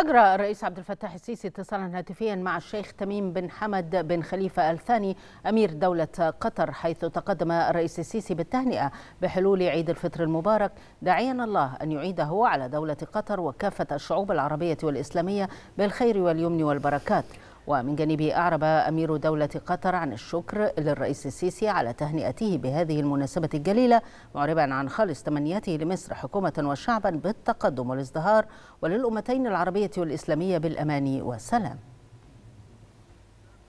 أجرى الرئيس عبد الفتاح السيسي اتصالا هاتفيا مع الشيخ تميم بن حمد بن خليفة الثاني أمير دولة قطر حيث تقدم الرئيس السيسي بالتهنئة بحلول عيد الفطر المبارك داعيا الله أن يعيده على دولة قطر وكافة الشعوب العربية والإسلامية بالخير واليمن والبركات ومن جانبه أعرب أمير دولة قطر عن الشكر للرئيس السيسي على تهنئته بهذه المناسبة الجليلة معربا عن خالص تمنياته لمصر حكومة وشعبا بالتقدم والازدهار وللأمتين العربية والإسلامية بالأمان والسلام